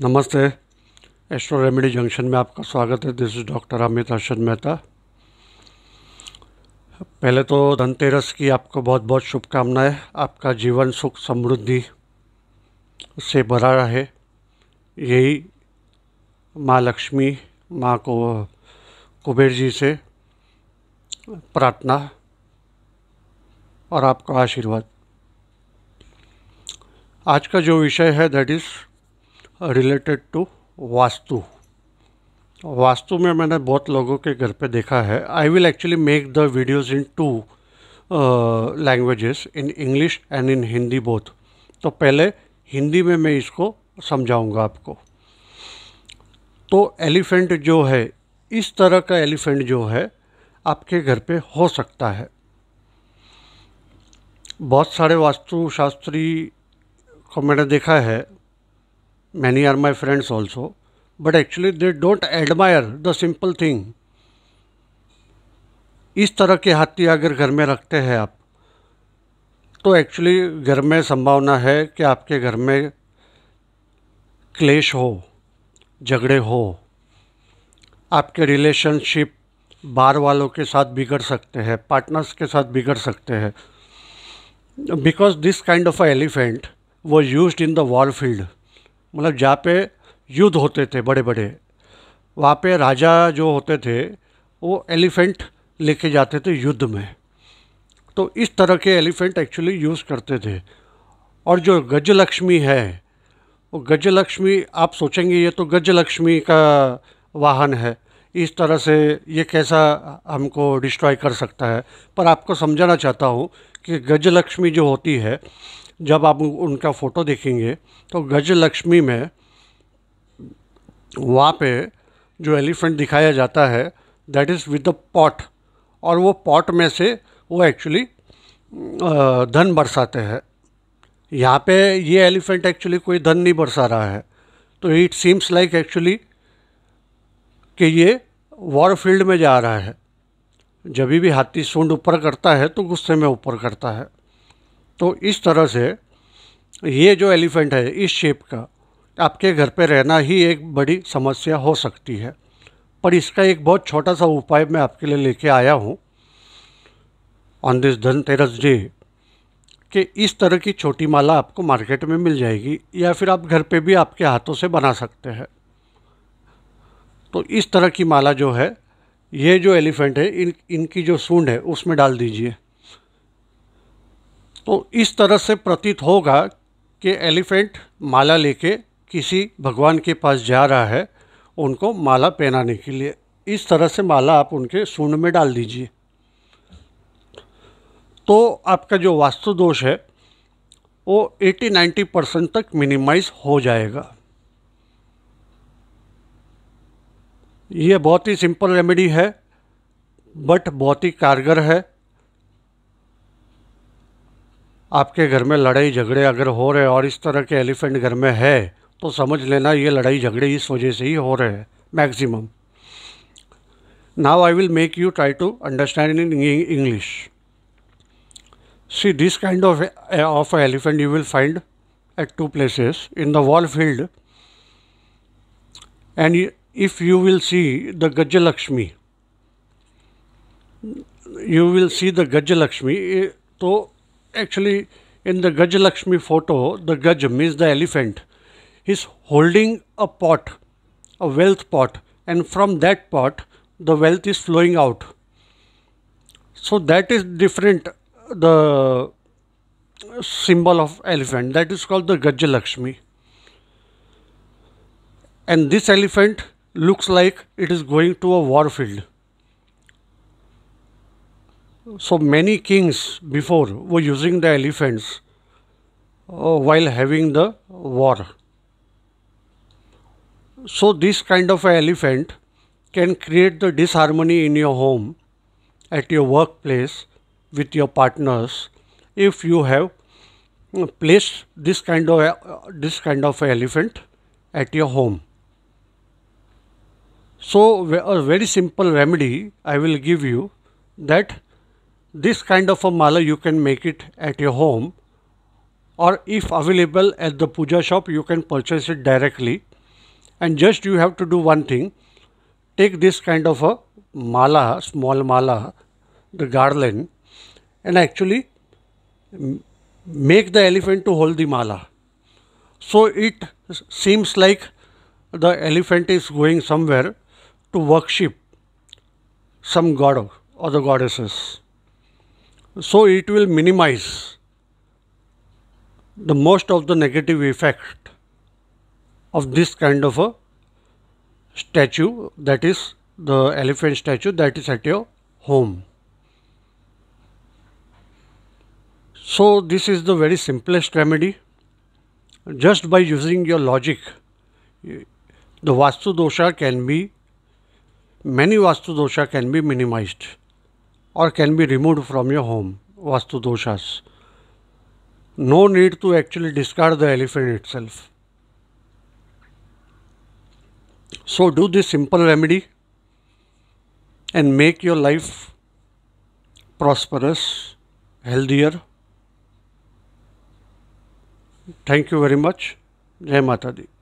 नमस्ते astro remedy junction में आपका स्वागत है this is doctor Amit Arshad Mehta पहले तो धनतेरस की आपको बहुत बहुत शुभकामनाएं आपका जीवन सुख समृद्धि से भरा रहे यही माँ लक्ष्मी माँ को कुबेर जी से प्रार्थना और आपका आशीर्वाद आज का जो विषय है that is related to vastu vastu में मैंने बहुत लोगों के घर पे देखा है I will actually make the videos in two languages in English and in Hindi both तो पहले हिंदी में मैं इसको समझाऊंगा आपको तो एलिफेंट जो है इस तरह का एलिफेंट जो है आपके घर पे हो सकता है बहुत सारे वास्तुशास्त्री को मैंने देखा है many are my friends also, but actually they don't admire the simple thing. इस तरह के हाथी अगर घर में रखते हैं आप तो एक्चुअली घर में संभावना है कि आपके घर में क्लेश हो झगड़े हो आपके रिलेशनशिप बार वालों के साथ बिगड़ सकते हैं पार्टनर्स के साथ बिगड़ सकते हैं because this kind of a elephant वो use in the war field मतलब जहाँ पे युद्ध होते थे बड़े बड़े वहाँ पे राजा जो होते थे वो एलिफेंट लेके जाते थे युद्ध में तो इस तरह के एलिफेंट एक्चुअली यूज़ करते थे और जो गजलक्ष्मी है वो गजलक्ष्मी आप सोचेंगे ये तो गजलक्ष्मी का वाहन है इस तरह से ये कैसा हमको डिस्ट्रॉय कर सकता है पर आपको समझाना चाहता हूँ कि गजलक्ष्मी जो होती है जब आप उनका फ़ोटो देखेंगे तो गजलक्ष्मी में वहाँ पे जो एलिफेंट दिखाया जाता है that is with the pot और वो पॉट में से वो एक्चुअली धन बरसाते हैं यहाँ पे ये एलिफेंट एक्चुअली कोई धन नहीं बरसा रहा है तो इट सीम्स लाइक एक्चुअली कि ये वॉर फील्ड में जा रहा है जब भी हाथी सूंड ऊपर करता है तो गुस्से में ऊपर करता है तो इस तरह से ये जो एलिफेंट है इस शेप का आपके घर पे रहना ही एक बड़ी समस्या हो सकती है पर इसका एक बहुत छोटा सा उपाय मैं आपके लिए लेके आया हूँ ऑन दिस धनतेरस डे कि इस तरह की छोटी माला आपको मार्केट में मिल जाएगी या फिर आप घर पे भी आपके हाथों से बना सकते हैं तो इस तरह की माला जो है ये जो एलिफेंट है इन इनकी जो सूंड है उसमें डाल दीजिए तो इस तरह से प्रतीत होगा कि एलिफेंट माला लेके किसी भगवान के पास जा रहा है उनको माला पहनाने के लिए इस तरह से माला आप उनके सूंड में डाल दीजिए तो आपका जो वास्तु दोष है वो 80-90 परसेंट तक मिनिमाइज हो जाएगा यह बहुत ही सिंपल रेमेडी है बट बहुत ही कारगर है आपके घर में लड़ाई झगड़े अगर हो रहे और इस तरह के एलिफेंट घर में है तो समझ लेना ये लड़ाई झगड़े इस वजह से ही हो रहे हैं maximum now I will make you try to understand in English see this kind of of elephant you will find at two places in the wall field and will see the Gaj Lakshmi you will see the the Lakshmi तो actually in the Gaj Lakshmi photo, the Gaj means the elephant. He's holding a pot, a wealth pot, and from that pot, the wealth is flowing out. So that is different. The symbol of elephant that is called the Gaj Lakshmi, and this elephant looks like it is going to a war field. So many kings before were using the elephants uh, while having the war. So this kind of elephant can create the disharmony in your home, at your workplace, with your partners, if you have uh, placed this kind of uh, this kind of elephant at your home. So a very simple remedy I will give you that this kind of a mala you can make it at your home or if available at the puja shop you can purchase it directly and just you have to do one thing take this kind of a mala small mala the garland and actually make the elephant to hold the mala so it seems like the elephant is going somewhere to worship some god or the goddesses so it will minimize the most of the negative effect of this kind of a statue that is the elephant statue that is at your home so this is the very simplest remedy just by using your logic the vastu dosha can be many vastu dosha can be minimized or can be removed from your home, Vastu Doshas. No need to actually discard the elephant itself. So, do this simple remedy and make your life prosperous, healthier. Thank you very much. Jai Mata Di.